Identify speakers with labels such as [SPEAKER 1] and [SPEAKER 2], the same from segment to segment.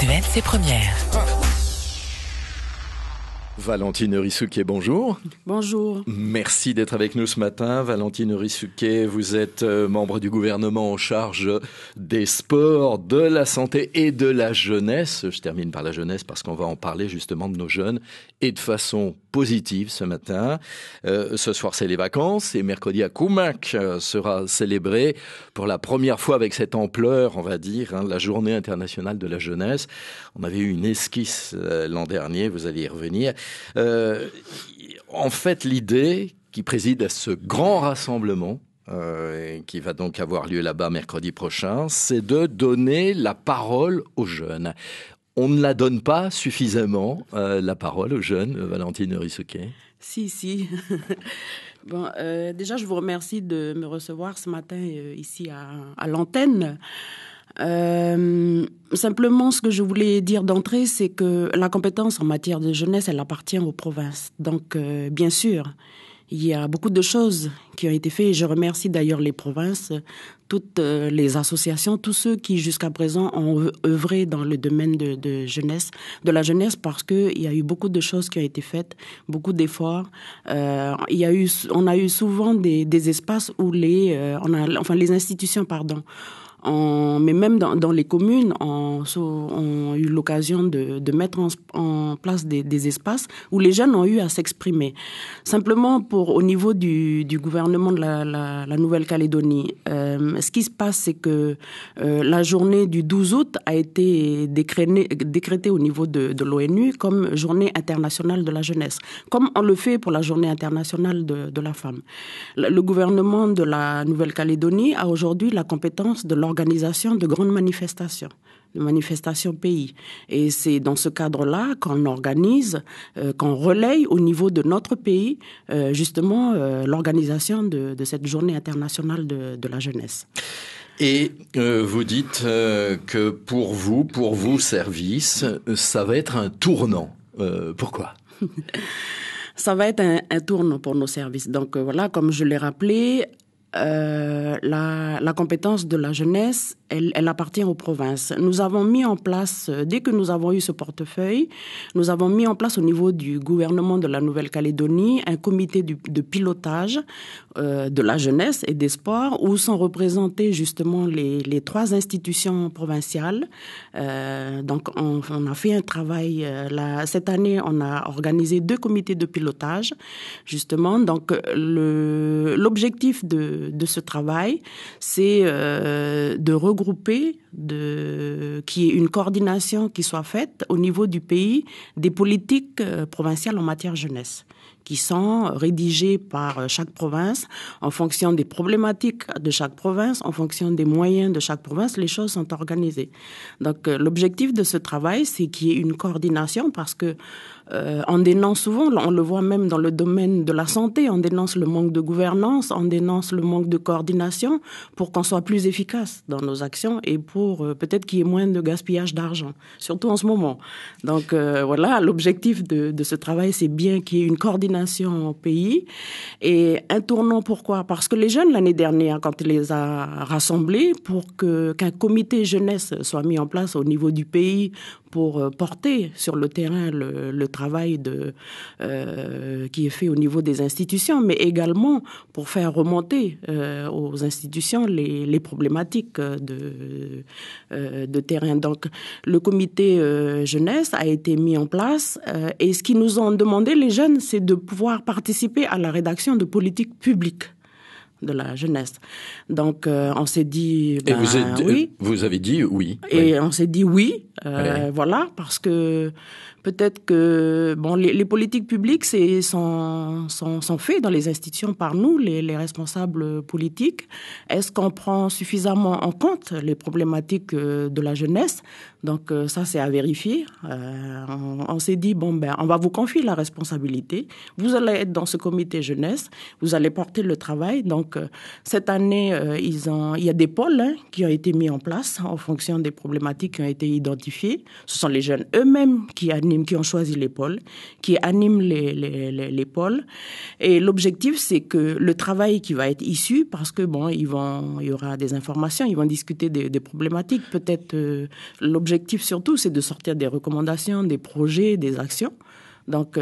[SPEAKER 1] De aide ses premières.
[SPEAKER 2] Valentine Rissouquet, bonjour. Bonjour. Merci d'être avec nous ce matin. Valentine Rissouquet, vous êtes euh, membre du gouvernement en charge des sports, de la santé et de la jeunesse. Je termine par la jeunesse parce qu'on va en parler justement de nos jeunes et de façon positive ce matin. Euh, ce soir, c'est les vacances et mercredi à Koumak euh, sera célébré pour la première fois avec cette ampleur, on va dire, hein, la journée internationale de la jeunesse. On avait eu une esquisse l'an dernier, vous allez y revenir. Euh, en fait, l'idée qui préside à ce grand rassemblement, euh, qui va donc avoir lieu là-bas mercredi prochain, c'est de donner la parole aux jeunes. On ne la donne pas suffisamment, euh, la parole aux jeunes, Valentine Rissouquet
[SPEAKER 1] Si, si. bon, déjà, je vous remercie de me recevoir ce matin ici à l'antenne. Euh, simplement, ce que je voulais dire d'entrée, c'est que la compétence en matière de jeunesse, elle appartient aux provinces. Donc, euh, bien sûr, il y a beaucoup de choses qui ont été faites. Et je remercie d'ailleurs les provinces, toutes euh, les associations, tous ceux qui jusqu'à présent ont œuvré dans le domaine de, jeunesse, de la jeunesse, parce qu'il y a eu beaucoup de choses qui ont été faites, beaucoup d'efforts. il y a eu, on a eu souvent des, espaces où les, enfin les institutions, pardon, mais même dans, dans les communes, on, a eu l'occasion de, de, mettre en, place des, des, espaces où les jeunes ont eu à s'exprimer. Simplement, pour au niveau du, du gouvernement de la, la, Nouvelle-Calédonie, euh, ce qui se passe, c'est que euh, la journée du 12 août a été décrétée, au niveau de, de l'ONU comme journée internationale de la jeunesse, comme on le fait pour la journée internationale de, de la femme. Le, gouvernement de la Nouvelle-Calédonie a aujourd'hui la compétence de l'organisation Organisation de grandes manifestations de manifestations pays. Et c'est dans ce cadre-là qu'on organise, euh, qu'on relaye au niveau de notre pays euh, justement euh, l'organisation de, cette journée internationale de, la jeunesse.
[SPEAKER 2] Et vous dites que pour vous, pour vos services, ça va être un tournant. pourquoi
[SPEAKER 1] ça va être un, tournant pour nos services. Donc voilà, comme je l'ai rappelé, euh, la, compétence de la jeunesse, elle, appartient aux provinces. Nous avons mis en place, euh, dès que nous avons eu ce portefeuille, nous avons mis en place au niveau du gouvernement de la Nouvelle-Calédonie un comité de pilotage euh, de la jeunesse et des sports où sont représentées justement les, trois institutions provinciales. donc on, a fait un travail. cette année, on a organisé deux comités de pilotage, justement. Donc l'objectif de de, ce travail, c'est euh, de regrouper, de, qu'il y ait une coordination qui soit faite au niveau du pays des politiques euh, provinciales en matière jeunesse qui sont rédigées par euh, chaque province en fonction des problématiques de chaque province, en fonction des moyens de chaque province, les choses sont organisées. Donc l'objectif de ce travail, c'est qu'il y ait une coordination parce que euh, on dénonce souvent, on le voit même dans le domaine de la santé, on dénonce le manque de gouvernance, on dénonce le manque de coordination pour qu'on soit plus efficace dans nos actions et pour euh, peut-être qu'il y ait moins de gaspillage d'argent, surtout en ce moment. Donc euh, voilà, l'objectif de, de, ce travail, c'est bien qu'il y ait une coordination au pays et un tournant. Pourquoi Parce que les jeunes l'année dernière, quand il les a rassemblés pour que qu'un comité jeunesse soit mis en place au niveau du pays pour euh, porter sur le terrain le, le travail de, euh, qui est fait au niveau des institutions, mais également pour faire remonter euh, aux institutions les, problématiques euh, de, de terrain. Donc, le comité jeunesse a été mis en place et ce qu'ils nous ont demandé, les jeunes, c'est de pouvoir participer à la rédaction de politiques publiques de la jeunesse. Donc, euh, on s'est dit. et bah, vous,
[SPEAKER 2] vous avez dit oui. Et
[SPEAKER 1] on s'est dit oui, euh, voilà, parce que peut-être que bon, les, politiques publiques c'est, sont, sont, faites dans les institutions par nous, les, responsables politiques. Est-ce qu'on prend suffisamment en compte les problématiques euh, de la jeunesse Donc ça, c'est à vérifier. on, on s'est dit, bon, ben, on va vous confier la responsabilité. Vous allez être dans ce comité jeunesse, vous allez porter le travail. Donc donc, euh, cette année, euh, il y a des pôles hein, qui ont été mis en place en fonction des problématiques qui ont été identifiées. Ce sont les jeunes eux-mêmes qui animent, qui ont choisi les pôles, qui animent les, pôles. Et l'objectif, c'est que le travail qui va être issu, parce que bon, il y aura des informations, ils vont discuter des, problématiques. Peut-être euh, l'objectif surtout, c'est de sortir des recommandations, des projets, des actions. Donc,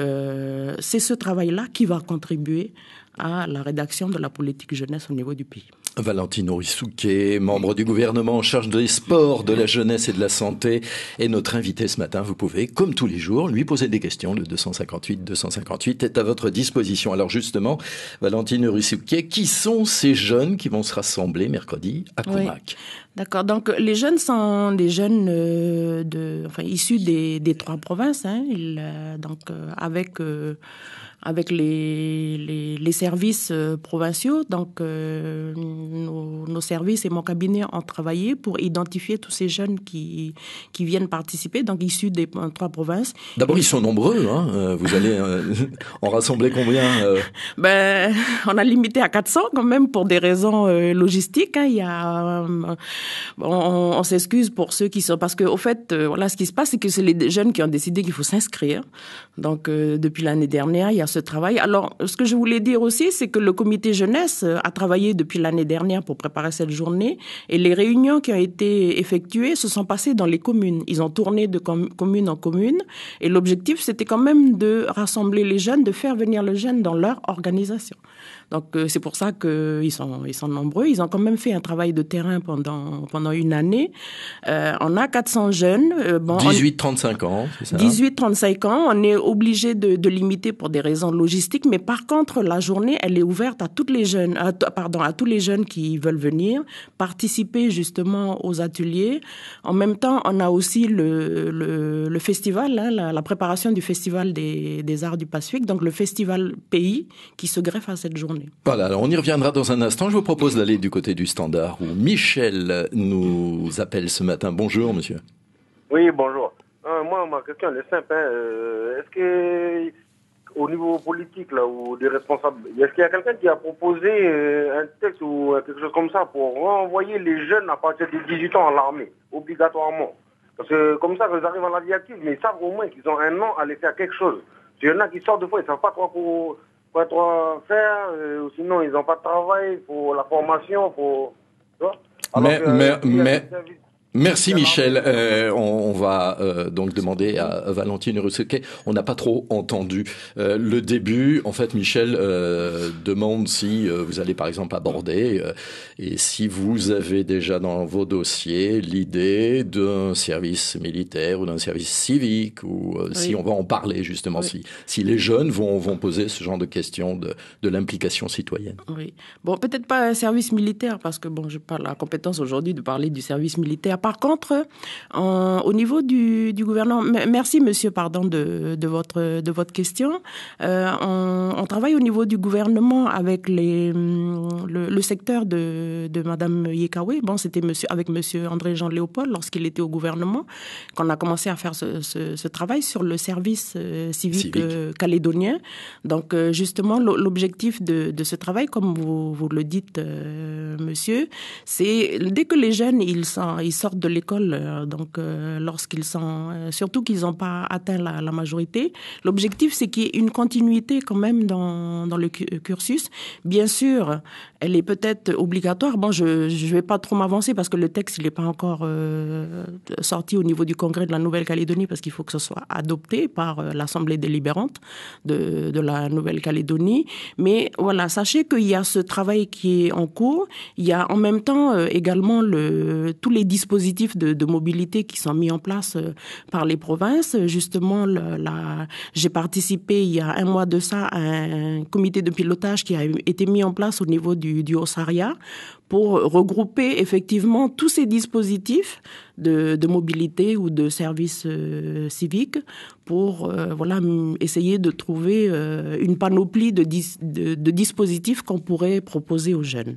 [SPEAKER 1] c'est ce travail-là qui va contribuer à la rédaction de la politique jeunesse au niveau du pays.
[SPEAKER 2] valentine Rissouquet, membre du gouvernement en charge des sports, de la jeunesse et de la santé, est notre invité ce matin. Vous pouvez, comme tous les jours, lui poser des questions. Le 258 258 est à votre disposition. Alors justement, valentine Rissouquet, qui sont ces jeunes qui vont se rassembler mercredi à Comac
[SPEAKER 1] D'accord. Donc les jeunes sont des jeunes euh, de, enfin, issus des, trois provinces. Hein. Euh, donc euh, avec avec les, les, services euh, provinciaux. Donc, euh, nos, services et mon cabinet ont travaillé pour identifier tous ces jeunes qui, qui viennent participer, donc issus des trois provinces.
[SPEAKER 2] D'abord, ils sont nombreux. Hein. Euh, vous allez
[SPEAKER 1] en rassembler combien ben, On a limité à 400 quand même pour des raisons logistiques. Hein. Il y a, on, s'excuse pour ceux qui sont... Parce que, au fait, voilà, ce qui se passe, c'est que c'est les jeunes qui ont décidé qu'il faut s'inscrire. Donc, depuis l'année dernière, il y a ce Alors, ce que je voulais dire aussi, c'est que le comité jeunesse a travaillé depuis l'année dernière pour préparer cette journée et les réunions qui ont été effectuées se sont passées dans les communes. Ils ont tourné de commune en commune et l'objectif, c'était quand même de rassembler les jeunes, de faire venir les jeunes dans leur organisation. Donc euh, c'est pour ça qu'ils sont, ils sont nombreux. Ils ont quand même fait un travail de terrain pendant, pendant une année. Euh, on a 400 jeunes.
[SPEAKER 2] Euh, bon, 18-35 ans, c'est ça
[SPEAKER 1] 18-35 ans. On est obligé de, limiter pour des raisons logistiques, mais par contre, la journée, elle est ouverte à toutes les jeunes, pardon, à tous les jeunes qui veulent venir participer justement aux ateliers. En même temps, on a aussi le, festival, hein, la, préparation du festival des, des arts du Pacifique, donc le festival pays qui se greffe à cette journée.
[SPEAKER 2] Voilà, alors on y reviendra dans un instant. Je vous propose d'aller du côté du standard où Michel nous appelle ce matin. Bonjour, monsieur. Oui, bonjour.
[SPEAKER 1] Euh, moi, ma question, est simple. Hein. Euh, est-ce que au niveau politique, là, ou des responsables, est-ce qu'il y a quelqu'un qui a proposé euh, un texte ou quelque chose comme ça pour renvoyer les jeunes à partir de 18 ans à l'armée, obligatoirement Parce que comme ça, ils arrivent à la vie active, mais ils savent au moins qu'ils ont un an à aller faire quelque chose. Il y en a qui sortent de fois, ils ne savent pas quoi pour pas trop faire, euh, ou sinon ils n'ont pas de travail, pour la formation, pour... mais, mais, euh, mais,
[SPEAKER 2] Merci Michel. Euh, on, va euh, donc demander à Valentine russequet On n'a pas trop entendu euh, le début. En fait, Michel demande si vous allez par exemple aborder et si vous avez déjà dans vos dossiers l'idée d'un service militaire ou d'un service civique ou si on va en parler justement, si, si les jeunes vont, vont poser ce genre de questions de, de l'implication citoyenne.
[SPEAKER 1] Oui. Bon, peut-être pas un service militaire parce que bon, je parle la compétence aujourd'hui de parler du service militaire par contre, au niveau du, gouvernement, merci monsieur, pardon, de, votre, de votre question. Euh, on, travaille au niveau du gouvernement avec les, hum, le, secteur de, madame Yekawe. Bon, c'était monsieur, avec monsieur André-Jean Léopold lorsqu'il était au gouvernement qu'on a commencé à faire ce, travail sur le service euh, civique, euh, calédonien. Donc, justement, l'objectif de, ce travail, comme vous, vous le dites, monsieur, c'est dès que les jeunes ils, sont, ils sortent de l'école, euh, donc euh, lorsqu'ils sont, euh, surtout qu'ils n'ont pas atteint la, la majorité. L'objectif, c'est qu'il y ait une continuité quand même dans, dans le cursus. Bien sûr, elle est peut-être obligatoire. Bon, je ne vais pas trop m'avancer parce que le texte, il n'est pas encore sorti au niveau du Congrès de la Nouvelle-Calédonie parce qu'il faut que ce soit adopté par l'Assemblée délibérante de, de la Nouvelle-Calédonie. Mais voilà, sachez qu'il y a ce travail qui est en cours. Il y a en même temps également le, tous les dispositifs de, mobilité qui sont mis en place euh, par les provinces. Justement, j'ai participé il y a un mois de ça à un comité de pilotage qui a été mis en place au niveau du, du pour regrouper effectivement tous ces dispositifs de, mobilité ou de service euh, civique pour euh, voilà, essayer de trouver euh, une panoplie de, de, dispositifs qu'on pourrait proposer aux jeunes.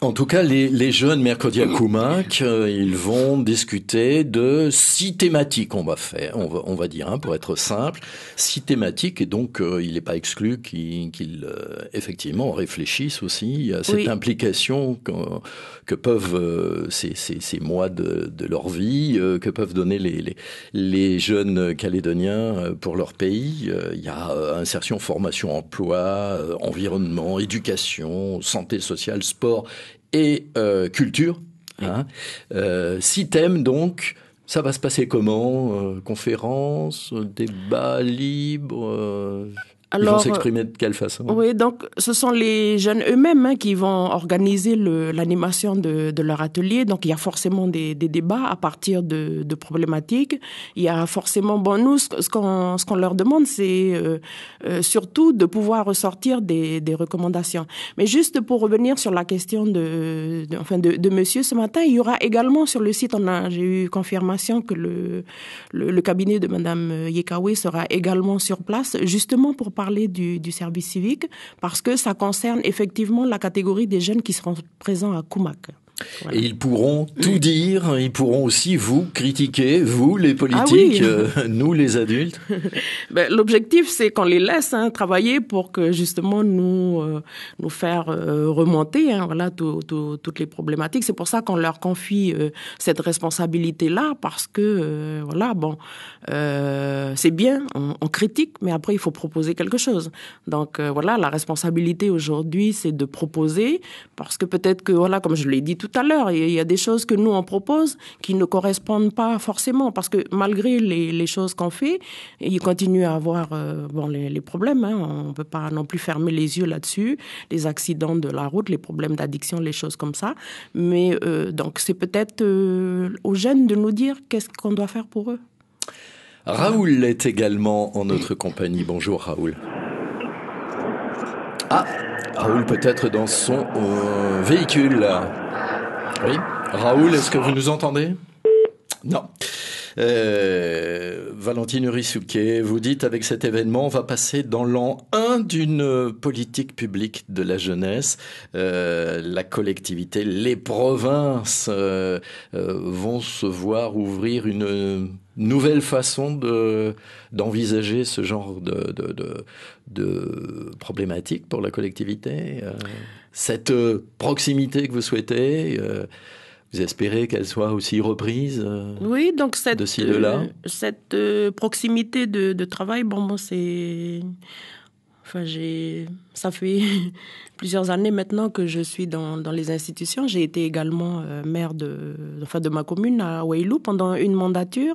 [SPEAKER 2] En tout cas, les, jeunes mercredi à Koumak, ils vont discuter de six thématiques, on va faire, on va, on va dire, hein, pour être simple, six thématiques, et donc il n'est pas exclu qu'ils effectivement réfléchissent aussi à cette implication que, peuvent ces, ces, mois de, de, leur vie, euh, que peuvent donner les, les, jeunes calédoniens euh, pour leur pays. Euh, il y a insertion, formation, emploi, environnement, éducation, santé sociale, sport et culture. Hein. six thèmes donc. Ça va se passer comment Conférences, Conférence, débat libre alors, ils vont s'exprimer de quelle façon Oui,
[SPEAKER 1] donc ce sont les jeunes eux-mêmes hein, qui vont organiser l'animation de, de, leur atelier. Donc il y a forcément des, des débats à partir de, de, problématiques. Il y a forcément, bon, nous, ce, ce qu'on leur demande, c'est euh, euh, surtout de pouvoir ressortir des, des, recommandations. Mais juste pour revenir sur la question de, enfin de, monsieur ce matin, il y aura également sur le site, j'ai eu confirmation que le, le, cabinet de Madame Yekawe sera également sur place, justement pour parler parler du, du, service civique parce que ça concerne effectivement la catégorie des jeunes qui seront présents à Koumak.
[SPEAKER 2] Et ils pourront tout dire, ils pourront aussi vous critiquer, vous les ah politiques, euh, nous les adultes.
[SPEAKER 1] ben, L'objectif, c'est qu'on les laisse hein, travailler pour que justement nous, euh, nous faire euh, remonter hein, voilà, toutes les problématiques. C'est pour ça qu'on leur confie cette responsabilité-là, parce que, voilà, bon, c'est bien, on, on, critique, mais après, il faut proposer quelque chose. Donc, voilà, la responsabilité aujourd'hui, c'est de proposer, parce que peut-être que, voilà, comme je l'ai dit tout à l'heure. Il y a des choses que nous on propose qui ne correspondent pas forcément parce que malgré les, choses qu'on fait, il continue à avoir euh, bon, les, problèmes. Hein. On ne peut pas non plus fermer les yeux là-dessus. Les accidents de la route, les problèmes d'addiction, les choses comme ça. Mais euh, donc c'est peut-être au euh, aux jeunes de nous dire qu'est-ce qu'on doit faire pour eux.
[SPEAKER 2] Raoul est également en notre compagnie. Bonjour Raoul. Ah, Raoul peut-être dans son véhicule. Oui. Raoul, est-ce que vous nous entendez Non. Euh, Valentine Rissouquet, vous dites avec cet événement, on va passer dans l'an 1 d'une politique publique de la jeunesse. Euh, la collectivité, les provinces euh, euh, vont se voir ouvrir une nouvelle façon de d'envisager ce genre de, de, de, de problématique pour la collectivité. Euh, cette proximité que vous souhaitez. Vous espérez qu'elle soit aussi reprise euh,
[SPEAKER 1] Oui, donc cette, euh, cette euh, proximité de, travail, bon, bon c'est Enfin, j'ai, ça fait plusieurs années maintenant que je suis dans, dans les institutions. J'ai été également euh, maire de, enfin, de ma commune à Wailou pendant une mandature.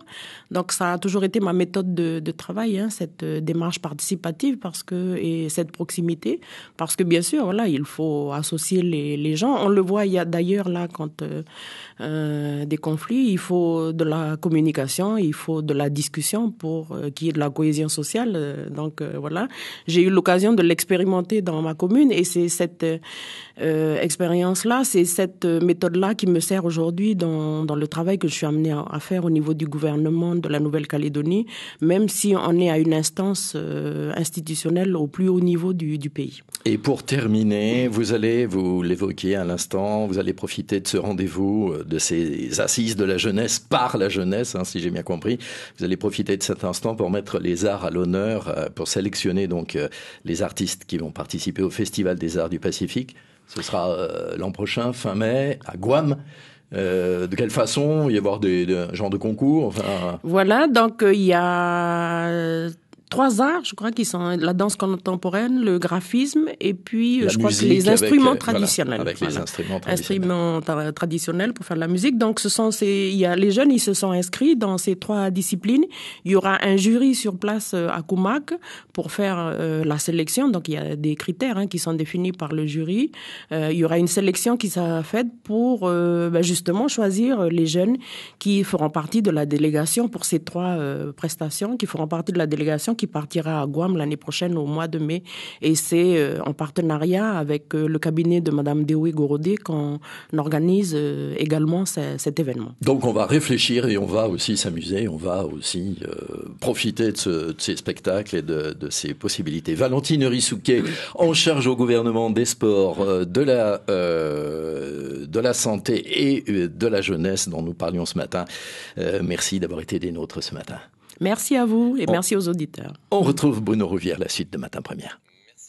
[SPEAKER 1] Donc, ça a toujours été ma méthode de, de travail, hein, cette euh, démarche participative parce que, et cette proximité. Parce que, bien sûr, voilà, il faut associer les, les gens. On le voit, il y a d'ailleurs là, quand euh, euh des conflits, il faut de la communication, il faut de la discussion pour qu'il y ait de la cohésion sociale. Donc, voilà. J'ai eu l'occasion de l'expérimenter dans ma commune et c'est cette euh, expérience-là, c'est cette euh, méthode-là qui me sert aujourd'hui dans, dans, le travail que je suis amenée à, faire au niveau du gouvernement de la Nouvelle-Calédonie, même si on est à une instance euh, institutionnelle au plus haut niveau du, du pays.
[SPEAKER 2] Et pour terminer, vous allez, vous l'évoquiez à l'instant, vous allez profiter de ce rendez-vous, euh, de ces assises de la jeunesse par la jeunesse, hein, si j'ai bien compris. Vous allez profiter de cet instant pour mettre les arts à l'honneur, pour sélectionner donc les artistes qui vont participer au Festival des Arts du Pacifique. Ce sera euh, l'an prochain, fin mai, à Guam. Euh, de quelle façon Il y avoir des, des genres de concours
[SPEAKER 1] Voilà, donc euh, il y a trois arts, je crois, qui sont la danse contemporaine, le graphisme et puis euh, je crois que les euh, instruments traditionnels. les instruments traditionnels. pour faire de la musique. Donc ce sont ces, il y a, les jeunes, ils se sont inscrits dans ces trois disciplines. Il y aura un jury sur place euh, à Koumak pour faire la sélection. Donc il y a des critères hein, qui sont définis par le jury. il y aura une sélection qui sera faite pour ben, justement choisir les jeunes qui feront partie de la délégation pour ces trois prestations, qui feront partie de la délégation qui partira à Guam l'année prochaine au mois de mai. Et c'est euh, en partenariat avec euh, le cabinet de Madame Dewi Gorodé qu'on organise euh, également cet événement.
[SPEAKER 2] Donc on va réfléchir et on va aussi s'amuser, on va aussi profiter de, ces spectacles et de, ces possibilités. Valentine Rissouquet, en charge au gouvernement des sports, de la, de la santé et de la jeunesse dont nous parlions ce matin. merci d'avoir été des nôtres ce matin. Merci à vous et merci aux auditeurs. On retrouve Bruno Rouvière, la suite de Matin Première.